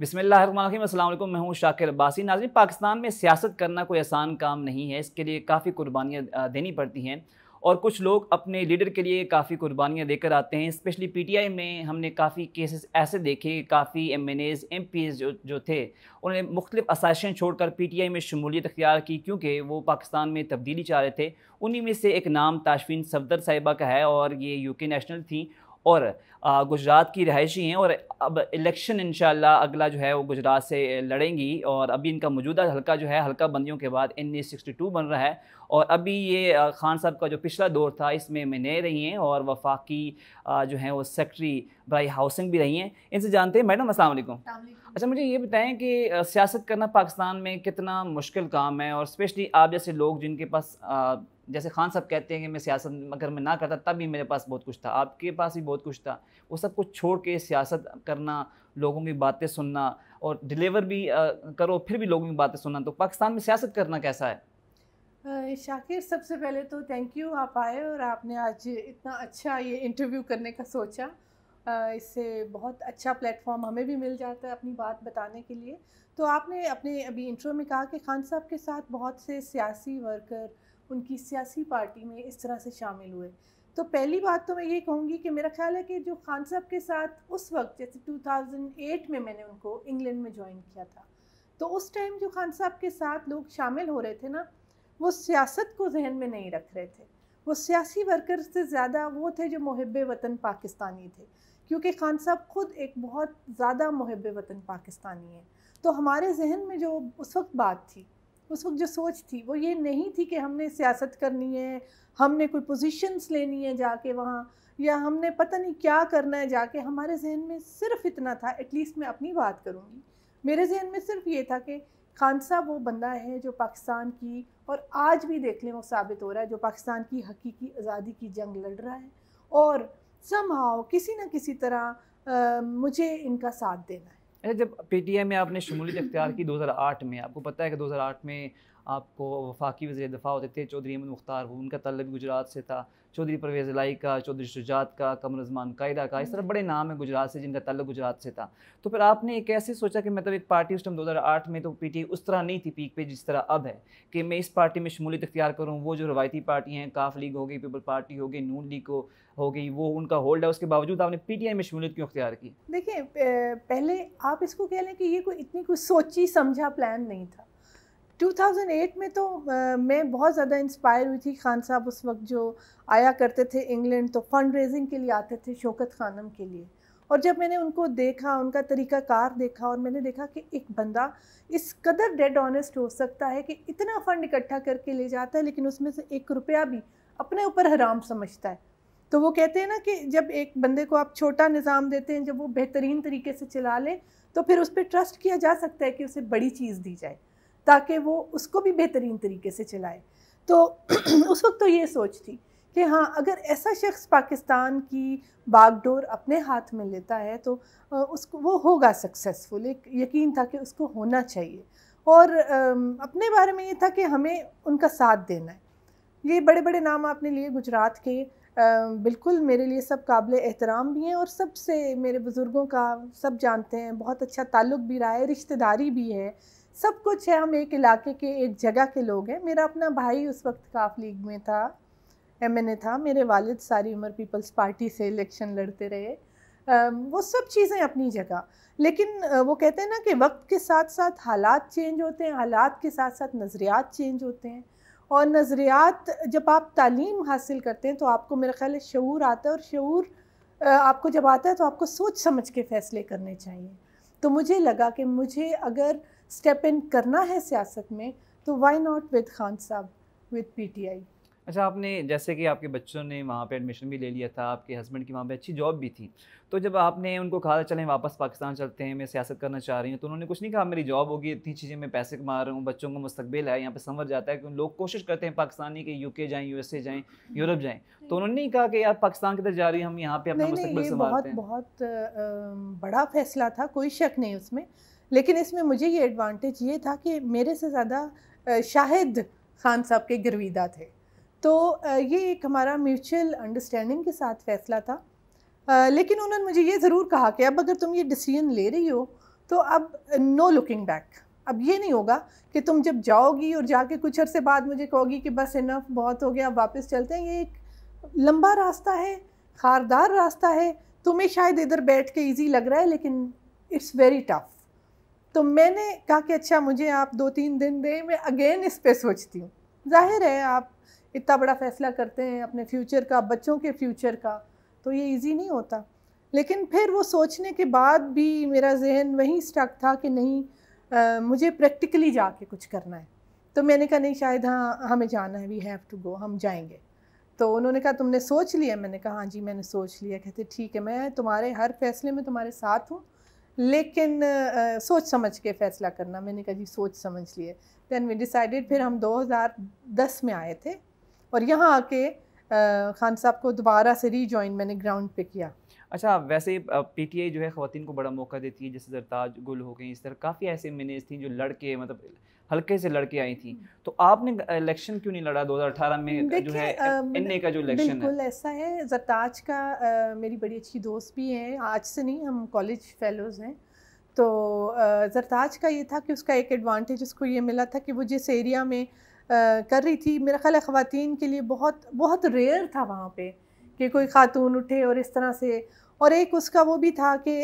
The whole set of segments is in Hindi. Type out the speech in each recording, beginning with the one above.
बिसमीम मैं हूँ शाकिर अब्बासी नाजन पाकिस्तान में सियासत करना कोई आसान काम नहीं है इसके लिए काफ़ी कुर्बानियाँ देनी पड़ती हैं और कुछ लोग अपने लीडर के लिए काफ़ी कुर्बानियाँ देकर आते हैं स्पेशली पीटीआई में हमने काफ़ी केसेस ऐसे देखे काफ़ी M N as M P as जो जो थे उन्होंने मुख्तफ असाइशें छोड़कर पीटीआई में शमूलियत अख्तियार की क्योंकि वो पाकिस्तान में तब्दीली चाह रहे थे उन्हीं में से एक नाम ताशफिन सफदर साहिबा का है और ये यूके नेशनल थी और गुजरात की रहायशी हैं और अब इलेक्शन इन अगला जो है वो गुजरात से लड़ेंगी और अभी इनका मौजूदा हल्का जो है हल्का बंदियों के बाद एन ए सिक्सटी टू बन रहा है और अभी ये खान साहब का जो पिछला दौर था इसमें नए रही हैं और वफाकी जो हैं वो सेक्रटरी बाई हाउसिंग भी रही हैं इनसे जानते हैं मैडम असल अच्छा मुझे ये बताएं कि सियासत करना पाकिस्तान में कितना मुश्किल काम है और स्पेशली आप जैसे लोग जिनके पास जैसे खान साहब कहते हैं कि मैं सियासत अगर मैं ना करता तब भी मेरे पास बहुत कुछ था आपके पास भी बहुत कुछ था वो सब कुछ छोड़ के सियासत करना लोगों की बातें सुनना और डिलीवर भी करो फिर भी लोगों की बातें सुनना तो पाकिस्तान में सियासत करना कैसा है शाकिर सबसे पहले तो थैंक यू आप आए और आपने आज इतना अच्छा ये इंटरव्यू करने का सोचा इससे बहुत अच्छा प्लेटफॉर्म हमें भी मिल जाता है अपनी बात बताने के लिए तो आपने अपने अभी इंट्रो में कहा कि खान साहब के साथ बहुत से सियासी वर्कर उनकी सियासी पार्टी में इस तरह से शामिल हुए तो पहली बात तो मैं ये कहूँगी कि मेरा ख्याल है कि जो खान साहब के साथ उस वक्त जैसे 2008 में मैंने उनको इंग्लैंड में ज्वाइन किया था तो उस टाइम जो खान साहब के साथ लोग शामिल हो रहे थे ना वो सियासत को जहन में नहीं रख रहे थे वो सियासी वर्कर से ज़्यादा वो थे जो महब वतन पाकिस्तानी थे क्योंकि खान साहब ख़ुद एक बहुत ज़्यादा महब वतन पाकिस्तानी है तो हमारे जहन में जो उस वक्त बात थी उस वक्त जो सोच थी वो ये नहीं थी कि हमने सियासत करनी है हमने कोई पोजीशंस लेनी है जाके वहाँ या हमने पता नहीं क्या करना है जाके हमारे जहन में सिर्फ इतना था एटलीस्ट मैं अपनी बात करूँगी मेरे जहन में सिर्फ ये था कि खान साहब वो बंदा है जो पाकिस्तान की और आज भी देख लें वो साबित हो रहा है जो पाकिस्तान की हकीकी आज़ादी की जंग लड़ रहा है और सम किसी न किसी तरह आ, मुझे इनका साथ देना है अच्छा जब पे में आपने शमूलियत इख्तियार की 2008 में आपको पता है कि 2008 में आपको वफाकी वजी दफ़ा होते थे चौधरी अहमद मुख्तार उनका तलब गुजरात से था चौधरी परवेज़ लाई का चौधरी शुजात का कमर उजमान कायदा का इस तरह बड़े नाम है गुजरात से जिनका तल्लक गुजरात से था तो फिर आपने एक ऐसे सोचा कि मतलब एक पार्टी उस टाइम दो हज़ार आठ में तो पी उस तरह नहीं थी पीक पे जिस तरह अब है कि मैं इस पार्टी में शमूलियत इख्तियार करूँ वो जो रवायती पार्टी हैं काफ लीग हो गई पीपल पार्टी हो गई नून लीग हो हो गई वो उनका होल्ड है उसके बावजूद आपने पी टी आई में शमूलियत क्यों अख्तियार की देखिए पहले आप इसको कह लें कि ये कोई इतनी कोई सोची समझा प्लान नहीं था 2008 में तो आ, मैं बहुत ज़्यादा इंस्पायर हुई थी खान साहब उस वक्त जो आया करते थे इंग्लैंड तो फंड रेजिंग के लिए आते थे शौकत खानम के लिए और जब मैंने उनको देखा उनका तरीका कार देखा और मैंने देखा कि एक बंदा इस कदर डेड ऑनेस्ट हो सकता है कि इतना फ़ंड इकट्ठा करके ले जाता है लेकिन उसमें से एक रुपया भी अपने ऊपर हराम समझता है तो वो कहते हैं ना कि जब एक बंदे को आप छोटा निज़ाम देते हैं जब वो बेहतरीन तरीके से चला ले तो फिर उस पर ट्रस्ट किया जा सकता है कि उसे बड़ी चीज़ दी जाए ताकि वो उसको भी बेहतरीन तरीके से चलाए तो उस वक्त तो ये सोच थी कि हाँ अगर ऐसा शख्स पाकिस्तान की बागडोर अपने हाथ में लेता है तो उसको वो होगा सक्सेसफुल एक यकीन था कि उसको होना चाहिए और अपने बारे में ये था कि हमें उनका साथ देना है ये बड़े बड़े नाम आपने लिए गुजरात के बिल्कुल मेरे लिए सब काबिल एहतराम भी हैं और सबसे मेरे बुज़ुर्गों का सब जानते हैं बहुत अच्छा ताल्लुक़ भी रहा है रिश्तेदारी भी है सब कुछ है हम एक इलाके के एक जगह के लोग हैं मेरा अपना भाई उस वक्त काफ लीग में था एम था मेरे वालिद सारी उम्र पीपल्स पार्टी से इलेक्शन लड़ते रहे वो सब चीज़ें अपनी जगह लेकिन वो कहते हैं ना कि वक्त के साथ साथ हालात चेंज होते हैं हालात के साथ साथ नज़रियात चेंज होते हैं और नज़रियात जब आप तालीम हासिल करते हैं तो आपको मेरा ख्याल है शूर आता है और शूर आपको जब आता है तो आपको सोच समझ के फ़ैसले करने चाहिए तो मुझे लगा कि मुझे अगर स्टेप इन करना है सियासत में तो वाई नॉट विद खान साहब विद पीटीआई अच्छा आपने जैसे कि आपके बच्चों ने वहाँ पे एडमिशन भी ले लिया था आपके हस्बैंड की वहाँ पे अच्छी जॉब भी थी तो जब आपने उनको कहा था चलें वापस पाकिस्तान चलते हैं मैं सियासत करना चाह रही हूँ तो उन्होंने कुछ नहीं कहा मेरी जॉब होगी इतनी चीज़ें मैं पैसे कमा रहा हूँ बच्चों का मुस्तबिल है यहाँ पर संवर जाता है कि लोग कोशिश करते हैं पाकिस्तानी के यूके जाएँ यू एस ए जाएँ यूरोप जाएँ तो उन्होंने नहीं कहा कि यार पाकिस्तान की तरफ जा रही है हम यहाँ पर अपना मुस्तबिल बहुत बहुत बड़ा फैसला था कोई शक नहीं उसमें लेकिन इसमें मुझे ये एडवांटेज ये था कि मेरे से ज़्यादा शाहिद खान साहब के गर्विदा थे तो ये एक हमारा म्यूचुअल अंडरस्टैंडिंग के साथ फ़ैसला था लेकिन उन्होंने मुझे ये ज़रूर कहा कि अब अगर तुम ये डिसीजन ले रही हो तो अब नो लुकिंग बैक अब ये नहीं होगा कि तुम जब जाओगी और जाके कुछ अरसे बाद मुझे कहोगी कि बस इनफ बहुत हो गया वापस चलते हैं ये एक लंबा रास्ता है खारदार रास्ता है तुम्हें शायद इधर बैठ के ईजी लग रहा है लेकिन इट्स वेरी टफ़ तो मैंने कहा कि अच्छा मुझे आप दो तीन दिन दें मैं अगेन इस पर सोचती हूँ जाहिर है आप इतना बड़ा फ़ैसला करते हैं अपने फ्यूचर का बच्चों के फ्यूचर का तो ये इजी नहीं होता लेकिन फिर वो सोचने के बाद भी मेरा जहन वहीं स्टक था कि नहीं आ, मुझे प्रैक्टिकली जाके कुछ करना है तो मैंने कहा नहीं शायद हाँ हमें जाना है वी हैव टू गो हम जाएंगे तो उन्होंने कहा तुमने सोच लिया मैंने कहा हाँ जी मैंने सोच लिया कहते ठीक है मैं तुम्हारे हर फैसले में तुम्हारे साथ हूँ लेकिन आ, सोच समझ के फ़ैसला करना मैंने कहा जी सोच समझ लिए दैन वी डिसाइडेड फिर हम 2010 में आए थे और यहाँ आके खान साहब को दोबारा से रीजॉइन मैंने ग्राउंड पे किया अच्छा वैसे पीटीआई जो है ख़वान को बड़ा मौका देती है जैसे जरताज गुल हो गई इस तरह काफ़ी ऐसे मिनिज थी जो लड़के मतलब हल्के से लड़के आई थी हम्म। तो आपने इलेक्शन क्यों नहीं लड़ा 2018 में जो है एनए का जो इलेक्शन बिल्कुल ऐसा है जरताज का आ, मेरी बड़ी अच्छी दोस्त भी है आज से नहीं हम कॉलेज फेलोज़ हैं तो जरताज का ये था कि उसका एक एडवांटेज उसको ये मिला था कि वो जिस एरिया में आ, कर रही थी मेरा ख्याल है ख़वान के लिए बहुत बहुत रेयर था वहाँ पर कि कोई खातून उठे और इस तरह से और एक उसका वो भी था कि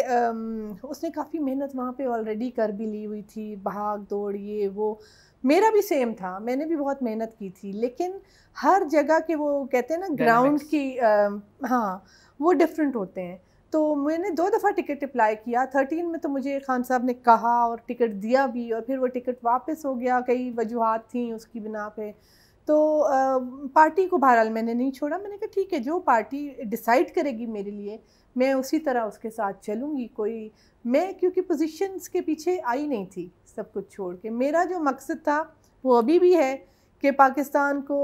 उसने काफ़ी मेहनत वहाँ पे ऑलरेडी कर भी ली हुई थी भाग दौड़ ये वो मेरा भी सेम था मैंने भी बहुत मेहनत की थी लेकिन हर जगह के वो कहते हैं ना ग्राउंड की आ, हाँ वो डिफरेंट होते हैं तो मैंने दो दफ़ा टिकट अप्लाई किया थर्टीन में तो मुझे खान साहब ने कहा और टिकट दिया भी और फिर वो टिकट वापस हो गया कई वजूहत थी उसकी बिना पे तो आ, पार्टी को बहरहाल मैंने नहीं छोड़ा मैंने कहा ठीक है जो पार्टी डिसाइड करेगी मेरे लिए मैं उसी तरह उसके साथ चलूँगी कोई मैं क्योंकि पोजीशंस के पीछे आई नहीं थी सब कुछ छोड़ के मेरा जो मकसद था वो अभी भी है कि पाकिस्तान को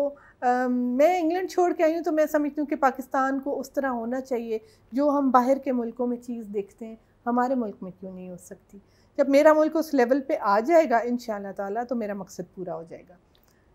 आ, मैं इंग्लैंड छोड़ के आई हूँ तो मैं समझती हूँ कि पाकिस्तान को उस तरह होना चाहिए जो हम बाहर के मुल्कों में चीज़ देखते हैं हमारे मुल्क में क्यों नहीं हो सकती जब मेरा मुल्क उस लेवल पे आ जाएगा इन ताला तो मेरा मकसद पूरा हो जाएगा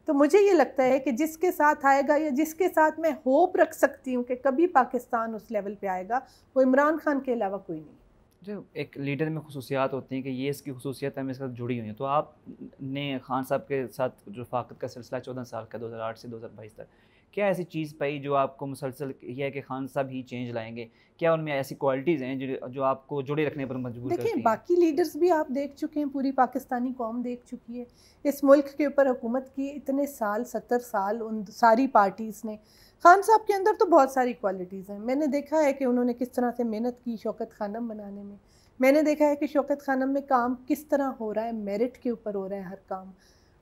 तो मुझे ये लगता है कि जिसके साथ आएगा या जिसके साथ मैं होप रख सकती हूँ कि कभी पाकिस्तान उस लेवल पे आएगा वो इमरान खान के अलावा कोई नहीं जो एक लीडर में खसूसियात होती हैं कि ये इसकी खसूसियत हमें इसके साथ जुड़ी हुई हैं तो आपने खान साहब के साथ जो फाकत का सिलसिला चौदह साल का दो हज़ार आठ से दो हज़ार बाईस तक क्या ऐसी चीज़ पाई जो आपको मुसलसल यह है कि खान साहब ही चेंज लाएंगे क्या उनमें ऐसी क्वालिटीज़ हैं जो जो आपको जुड़े रखने पर मजबूर देखिए बाकी लीडर्स भी आप देख चुके हैं पूरी पाकिस्तानी कौम देख चुकी है इस मुल्क के ऊपर हुकूमत की इतने साल सत्तर साल उन सारी पार्टीज़ ने खान साहब के अंदर तो बहुत सारी क्वालिटीज़ हैं मैंने देखा है कि उन्होंने किस तरह से मेहनत की शौकत खानम बनाने में मैंने देखा है कि शौकत खानम में काम किस तरह हो रहा है मेरिट के ऊपर हो रहा है हर काम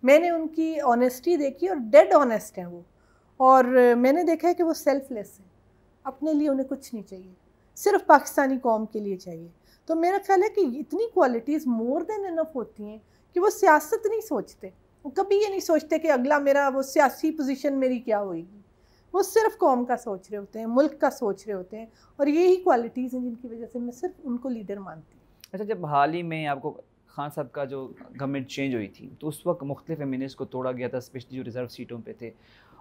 मैंने उनकी ऑनेस्टी देखी और डेड ऑनेस्ट हैं वो और मैंने देखा है कि वो सेल्फलेस है अपने लिए उन्हें कुछ नहीं चाहिए सिर्फ पाकिस्तानी कौम के लिए चाहिए तो मेरा ख्याल है कि इतनी क्वालिटीज़ मोर देन इनफ होती हैं कि वो सियासत नहीं सोचते वो कभी ये नहीं सोचते कि अगला मेरा वो सियासी पोजीशन मेरी क्या होगी वो सिर्फ कौम का सोच रहे होते हैं मुल्क का सोच रहे होते हैं और यही क्वालिटीज़ हैं जिनकी वजह से मैं सिर्फ उनको लीडर मानती हूँ अच्छा जब हाल ही में आपको खान साहब का जो गवर्नमेंट चेंज हुई थी तो उस वक्त मुख्तलिफ एम को तोड़ा गया था स्पेशली जो रिजर्व सीटों पर थे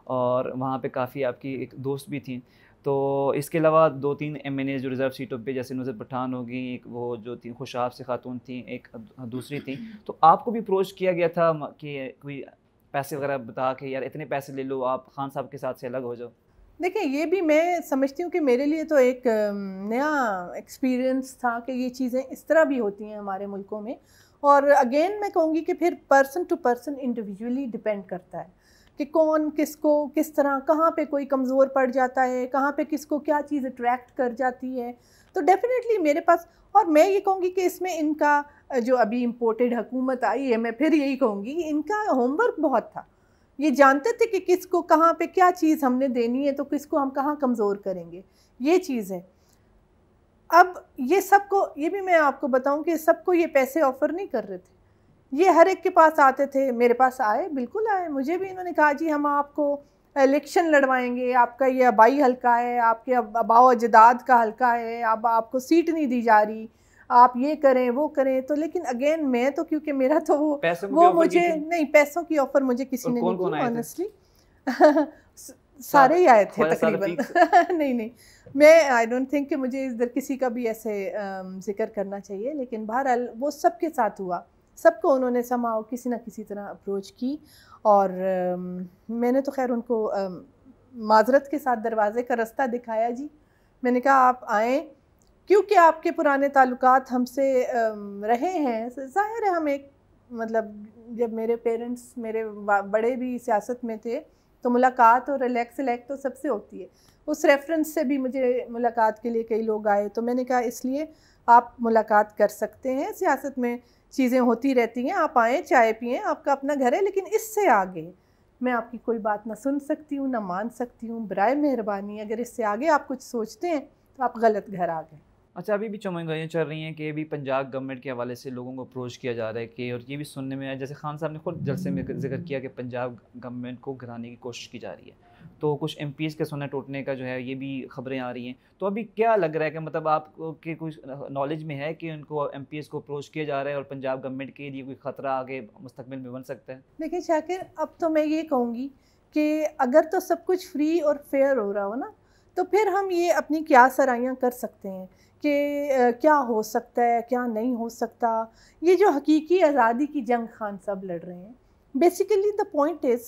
और वहाँ पे काफ़ी आपकी एक दोस्त भी थी तो इसके अलावा दो तीन एम एन जो रिज़र्व सीटों पे जैसे नुजर पठान हो गई एक वो जो थी खुशाब से खातून थी एक दूसरी थी तो आपको भी अप्रोच किया गया था कि कोई पैसे वगैरह बता के यार इतने पैसे ले लो आप खान साहब के साथ से अलग हो जाओ देखिए ये भी मैं समझती हूँ कि मेरे लिए तो एक नया एक्सपीरियंस था कि ये चीज़ें इस तरह भी होती हैं हमारे मुल्कों में और अगेन मैं कहूँगी कि फिर person to person individually depend करता है कि कौन किसको किस तरह कहाँ पे कोई कमज़ोर पड़ जाता है कहाँ पे किसको क्या चीज़ अट्रैक्ट कर जाती है तो डेफ़िनेटली मेरे पास और मैं ये कहूँगी कि इसमें इनका जो अभी इम्पोर्टेड हुकूमत आई है मैं फिर यही कहूँगी इनका होमवर्क बहुत था ये जानते थे कि किसको कहाँ पे क्या चीज़ हमने देनी है तो किसको हम कहाँ कमज़ोर करेंगे ये चीज़ है अब ये सबको ये भी मैं आपको बताऊं कि सबको ये पैसे ऑफ़र नहीं कर रहे थे ये हर एक के पास आते थे मेरे पास आए बिल्कुल आए मुझे भी इन्होंने कहा जी हम आपको इलेक्शन लड़वाएंगे आपका ये अबाई हल्का है आपके अबाव अजदाद का हल्का है अब आपको सीट नहीं दी जा रही आप ये करें वो करें तो लेकिन अगेन मैं तो क्योंकि मेरा तो वो वो मुझे नहीं पैसों की ऑफर मुझे किसी ने नहीं ऑनेस्टली सारे ही आए थे तकरीबन नहीं नहीं मैं आई डोंट थिंक कि मुझे इधर किसी का भी ऐसे जिक्र करना चाहिए लेकिन बहरहाल वो सबके साथ हुआ सबको उन्होंने समाओ किसी ना किसी तरह अप्रोच की और um, मैंने तो खैर उनको um, माजरत के साथ दरवाज़े का रास्ता दिखाया जी मैंने कहा आप आए क्योंकि आपके पुराने ताल्लुक हमसे um, रहे हैं ज़ाहिर है हम एक मतलब जब मेरे पेरेंट्स मेरे बड़े भी सियासत में थे तो मुलाकात और रिलैक्स रिलैक्स तो सबसे होती है उस रेफरेंस से भी मुझे मुलाकात के लिए कई लोग आए तो मैंने कहा इसलिए आप मुलाकात कर सकते हैं सियासत में चीज़ें होती रहती हैं आप आएँ चाय पिए आपका अपना घर है लेकिन इससे आगे मैं आपकी कोई बात ना सुन सकती हूँ ना मान सकती हूँ बर मेहरबानी अगर इससे आगे आप कुछ सोचते हैं तो आप गलत घर आ गए अच्छा अभी भी चमंगाइयाँ चल रही हैं कि अभी पंजाब गवर्नमेंट के हवाले से लोगों को अप्रोच किया जा रहा है कि और ये भी सुनने में आया जैसे खान साहब ने खुद जलसे में जिक्र किया कि पंजाब गवर्नमेंट को घराने की कोशिश की जा रही है तो कुछ एम के सोना टूटने का जो है ये भी खबरें आ रही हैं तो अभी क्या लग रहा है कि मतलब आपको के कुछ नॉलेज में है कि उनको एम को अप्रोच किया जा रहा है और पंजाब गवर्नमेंट के लिए कोई ख़तरा आगे मुस्तबिल में बन सकता है देखिए शाकिर अब तो मैं ये कहूँगी कि अगर तो सब कुछ फ्री और फेयर हो रहा हो ना तो फिर हम ये अपनी क्या सराइयाँ कर सकते हैं कि क्या हो सकता है क्या नहीं हो सकता ये जो हकीकी आज़ादी की जंग खान साहब लड़ रहे हैं बेसिकली द पॉइंट इज़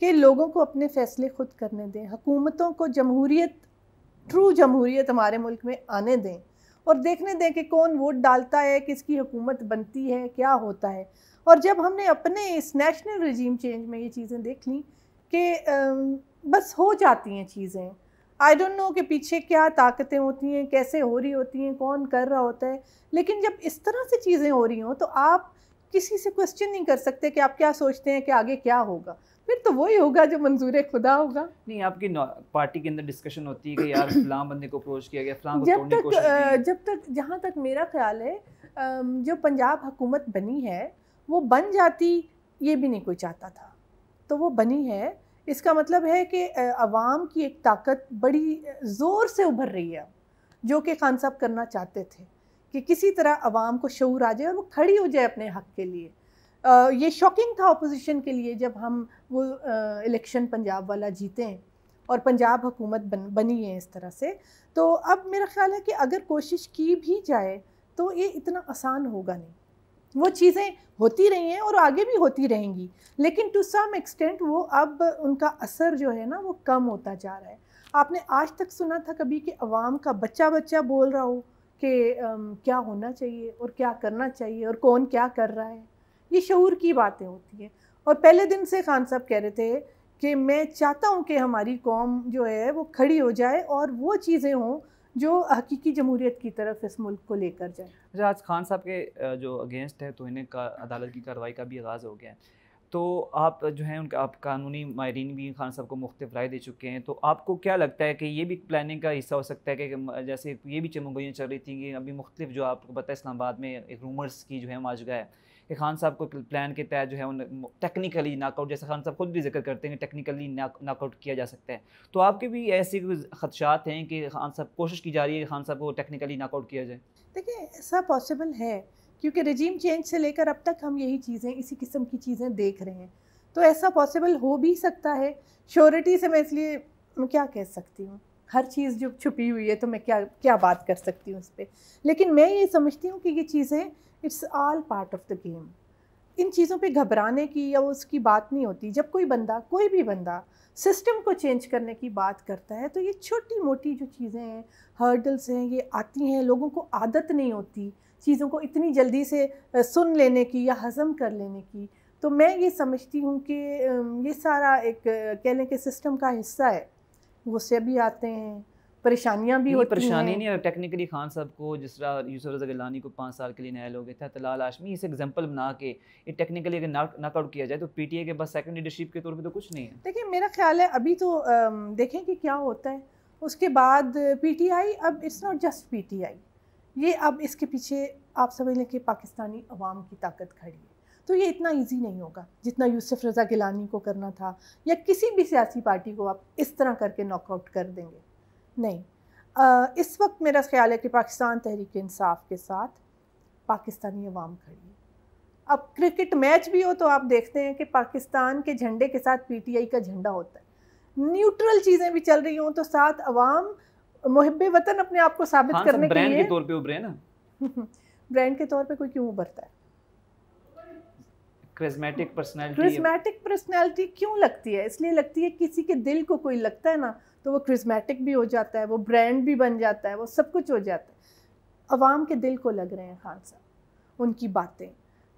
कि लोगों को अपने फ़ैसले खुद करने दें हुकूमतों को जमहूरीत ट्रू जमहूरीत हमारे मुल्क में आने दें और देखने दें कि कौन वोट डालता है किसकी हुकूमत बनती है क्या होता है और जब हमने अपने इस नेशनल रजीम चेंज में ये चीज़ें देख ली कि बस हो जाती हैं चीज़ें आई डोंट नो कि पीछे क्या ताकतें होती हैं कैसे हो रही होती हैं कौन कर रहा होता है लेकिन जब इस तरह से चीज़ें हो रही हों तो आप किसी से क्वेश्चन नहीं कर सकते कि आप क्या सोचते हैं कि आगे क्या होगा फिर तो वही होगा जो मंजूर खुदा होगा नहीं आपकी पार्टी के अंदर डिस्कशन होती है कि यार फलाम बंदे को अप्रोच किया गया फलाम जब तक जब तक जहाँ तक मेरा ख्याल है जो पंजाब हुकूमत बनी है वो बन जाती ये भी नहीं कोई चाहता था तो वो बनी है इसका मतलब है कि आवाम की एक ताकत बड़ी ज़ोर से उभर रही है जो कि खान साहब करना चाहते थे कि किसी तरह आवाम को शूर आ जाए और वो खड़ी हो जाए अपने हक के लिए आ, ये शॉकिंग था अपोजिशन के लिए जब हम वो इलेक्शन पंजाब वाला जीते हैं और पंजाब हुकूमत बन बनी है इस तरह से तो अब मेरा ख्याल है कि अगर कोशिश की भी जाए तो ये इतना आसान होगा नहीं वो चीज़ें होती रही हैं और आगे भी होती रहेंगी लेकिन टू सम एक्सटेंट वो अब उनका असर जो है ना वो कम होता जा रहा है आपने आज तक सुना था कभी कि अवाम का बच्चा बच्चा बोल रहा हो कि क्या होना चाहिए और क्या करना चाहिए और कौन क्या कर रहा है ये शूर की बातें होती हैं और पहले दिन से खान साहब कह रहे थे कि मैं चाहता हूँ कि हमारी कौम जो है वो खड़ी हो जाए और वो चीज़ें हों जो हकीकी जमहूरियत की तरफ इस मुल्क को लेकर जाए अच्छा आज खान साहब के जो अगेंस्ट है तो इन्हें का अदालत की कार्रवाई का भी आगाज़ हो गया है तो आप जो है उनका आप कानूनी माहरीन भी खान साहब को मुख्तफ राय दे चुके हैं तो आपको क्या लगता है कि ये भी प्लानिंग का हिस्सा हो सकता है कि जैसे ये भी चमगोइयाँ चल रही थी कि अभी मुख्तफ जो आपको पता है इस्लामाबाद में एक रूमर्स की जो है माजगा है कि खान साहब को प्लान के तहत जो है उन टेक्निकली नाकआउट जैसे खान साहब खुद भी जिक्र करते हैं कि टेक्निकली नाकआउट किया जा सकता है तो आपके भी ऐसे खदशात हैं कि खान साहब कोशिश की जा रही है कि खान साहब को टेक्निकली नाकआउट किया जाए देखिए ऐसा पॉसिबल है क्योंकि रजीम चेंज से लेकर अब तक हम यही चीज़ें इसी किस्म की चीज़ें देख रहे हैं तो ऐसा पॉसिबल हो भी सकता है श्योरिटी से मैं इसलिए मैं क्या कह सकती हूँ हर चीज़ जो छुपी हुई है तो मैं क्या क्या बात कर सकती हूँ उस पर लेकिन मैं ये समझती हूँ कि ये चीज़ें it's all part of the game इन चीज़ों पे घबराने की या उसकी बात नहीं होती जब कोई बंदा कोई भी बंदा सिस्टम को चेंज करने की बात करता है तो ये छोटी मोटी जो चीज़ें हैं हर्डल्स हैं ये आती हैं लोगों को आदत नहीं होती चीज़ों को इतनी जल्दी से सुन लेने की या हज़म कर लेने की तो मैं ये समझती हूँ कि ये सारा एक कह लें कि सिस्टम का हिस्सा है गुस्से भी आते हैं परेशानियाँ भी होती परेशानी नहीं है टेक्निकली खान साहब को जिस तरह यूसुफ रजा गिलानी को पाँच साल के लिए नायल हो गया था तलाल आशमी इसे एग्जाम्पल बना के ये टेक्निकली अगर नॉकआउट किया जाए तो पीटीए के बस सेकेंड लीडरशिप के तौर पर तो कुछ नहीं है देखिए मेरा ख्याल है अभी तो देखें कि क्या होता है उसके बाद पीटीआई अब इट्स नॉट जस्ट पीटीआई ये अब इसके पीछे आप समझ लें कि पाकिस्तानी अवाम की ताकत खड़ी है तो ये इतना ईजी नहीं होगा जितना यूसुफ रज़ा गिलानी को करना था या किसी भी सियासी पार्टी को आप इस तरह करके नॉकआउट कर देंगे नहीं आ, इस वक्त मेरा ख्याल है कि पाकिस्तान तहरीक इंसाफ के साथ पाकिस्तानी अवाम खड़ी है अब क्रिकेट मैच भी हो तो आप देखते हैं कि पाकिस्तान के झंडे के साथ पीटीआई का झंडा होता है न्यूट्रल चीज़ें भी चल रही हों तो साथ अवाम मुहब वतन अपने आप को साबित हाँ, करने के लिए ब्रांड के तौर पे उभरे ना ब्रांड के तौर पे कोई क्यों उभरता है क्रिस्मेटिक पर्सनैलिटी क्रिस्मेटिक पर्सनैलिटी क्यों लगती है इसलिए लगती है किसी के दिल को कोई लगता है ना तो वो क्रिस्मेटिक भी हो जाता है वो ब्रांड भी बन जाता है वो सब कुछ हो जाता है आवाम के दिल को लग रहे हैं खान साहब उनकी बातें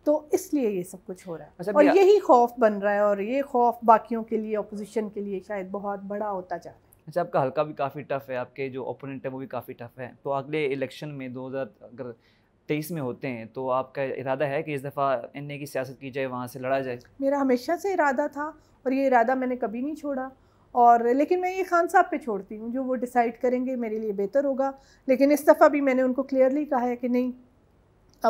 तो इसलिए ये सब कुछ हो रहा है अच्छा और यही खौफ बन रहा है और ये खौफ बाकियों के लिए अपोजिशन के लिए शायद बहुत बड़ा होता जा रहा है अच्छा आपका हल्का भी काफ़ी टफ है आपके जो ओपोनेंट है वो भी काफ़ी टफ है तो अगले इलेक्शन में दो अगर तेईस में होते हैं तो आपका इरादा है कि इस दफ़ा एन की सियासत की जाए वहाँ से लड़ा जाए मेरा हमेशा से इरादा था और ये इरादा मैंने कभी नहीं छोड़ा और लेकिन मैं ये खान साहब पे छोड़ती हूँ जो वो डिसाइड करेंगे मेरे लिए बेहतर होगा लेकिन इस दफ़ा भी मैंने उनको क्लियरली कहा है कि नहीं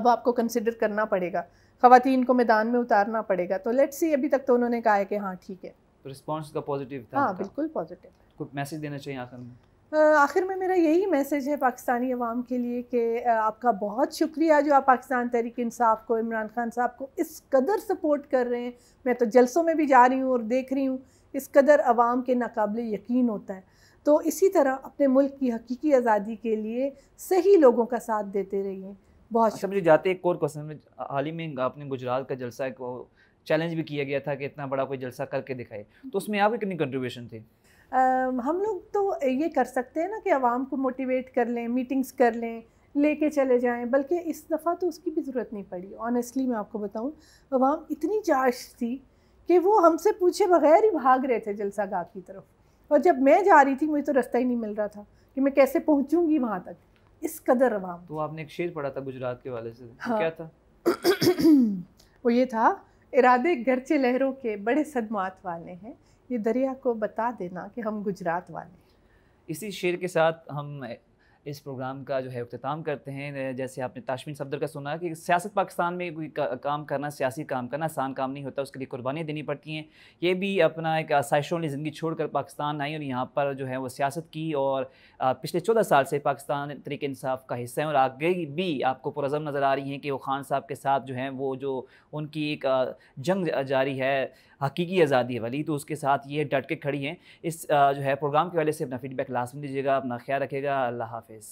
अब आपको कंसिडर करना पड़ेगा ख़वातीन को मैदान में उतारना पड़ेगा तो लेट्स सी अभी तक तो उन्होंने कहा है कि हाँ ठीक है रिस्पॉन्स तो का पॉजिटिव था हाँ बिल्कुल पॉजिटिव कुछ मैसेज देना चाहिए आखिर में आखिर में मेरा यही मैसेज है पाकिस्तानी अवाम के लिए कि आपका बहुत शुक्रिया जो आप पाकिस्तान तहरीक इंसाफ को इमरान खान साहब को इस कदर सपोर्ट कर रहे हैं मैं तो जलसों में भी जा रही हूँ और देख रही हूँ इस कदर अवाम के नाकबिल यकीन होता है तो इसी तरह अपने मुल्क की हकीकी आज़ादी के लिए सही लोगों का साथ देते रहिए बहुत अच्छा मुझे जाते एक और क्वेश्चन में हाल ही में आपने गुजरात का जलसा एक चैलेंज भी किया गया था कि इतना बड़ा कोई जलसा करके दिखाए तो उसमें आपकी कितनी कंट्रीब्यूशन थी हम लोग तो ये कर सकते हैं ना कि आवाम को मोटिवेट कर लें मीटिंग्स कर लें लेके चले जाएं बल्कि इस दफ़ा तो उसकी भी ज़रूरत नहीं पड़ी ऑनेस्टली मैं आपको बताऊं आवाम इतनी चाश थी कि वो हमसे पूछे बगैर ही भाग रहे थे जलसा गाह की तरफ और जब मैं जा रही थी मुझे तो रास्ता ही नहीं मिल रहा था कि मैं कैसे पहुँचूँगी वहाँ तक इस कदर आवाम तो आपने एक शेर पढ़ा था गुजरात के वाले से हाँ। क्या था वो ये था इरादे घर लहरों के बड़े सदमात वाले हैं ये दरिया को बता देना कि हम गुजरात वाले इसी शेर के साथ हम इस प्रोग्राम का जो है अख्ताम करते हैं जैसे आपने ताशमीन सफदर का सुना कि सियासत पाकिस्तान में कोई का, काम करना सियासी काम करना आसान काम नहीं होता उसके लिए कुर्बानियाँ देनी पड़ती हैं ये भी अपना एक आसाइशों ने ज़िंदगी छोड़कर पाकिस्तान आई और यहाँ पर जो है वो सियासत की और पिछले चौदह साल से पाकिस्तान तरीके इंसाफ का हिस्सा है और आगे भी आपको पुरज़म नज़र आ रही हैं कि वो खान साहब के साथ जो है वो जो उनकी एक जंग जारी है हकीकी आज़ादी है वली तो उसके साथ ये डट के खड़ी हैं इस जो है प्रोग्राम के वाले से अपना फीडबैक लाजमी दीजिएगा अपना ख्याल रखेगा अल्लाह हाफिज़